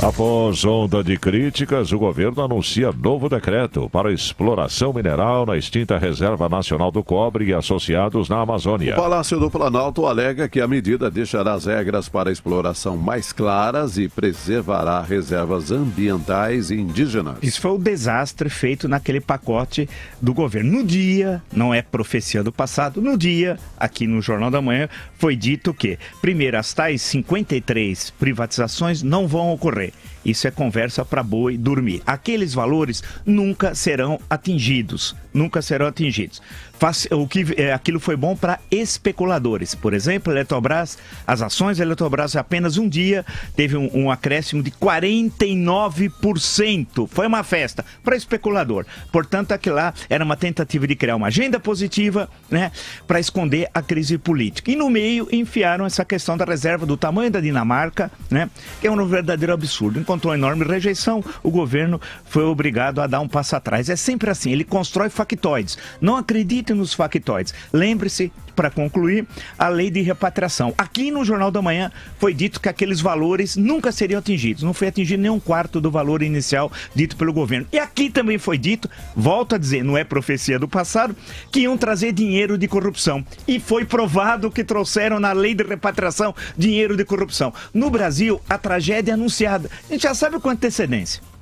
Após onda de críticas, o governo anuncia novo decreto para exploração mineral na extinta Reserva Nacional do Cobre e associados na Amazônia. O Palácio do Planalto alega que a medida deixará as regras para exploração mais claras e preservará reservas ambientais e indígenas. Isso foi o um desastre feito naquele pacote do governo. No dia, não é profecia do passado, no dia, aqui no Jornal da Manhã, foi dito que, primeiro, as tais 53 privatizações não vão ocorrer isso é conversa para boi dormir. Aqueles valores nunca serão atingidos nunca serão atingidos. O que, é, aquilo foi bom para especuladores. Por exemplo, Eletrobras, as ações da Eletrobras apenas um dia teve um, um acréscimo de 49%. Foi uma festa para especulador. Portanto, aquilo lá era uma tentativa de criar uma agenda positiva né, para esconder a crise política. E no meio enfiaram essa questão da reserva do tamanho da Dinamarca, né, que é um verdadeiro absurdo. Encontrou enorme rejeição, o governo foi obrigado a dar um passo atrás. É sempre assim, ele constrói facções factoides. Não acredite nos factoides. Lembre-se, para concluir, a lei de repatriação. Aqui no Jornal da Manhã foi dito que aqueles valores nunca seriam atingidos. Não foi atingido nem um quarto do valor inicial dito pelo governo. E aqui também foi dito, volto a dizer, não é profecia do passado, que iam trazer dinheiro de corrupção. E foi provado que trouxeram na lei de repatriação dinheiro de corrupção. No Brasil, a tragédia é anunciada. A gente já sabe com antecedência.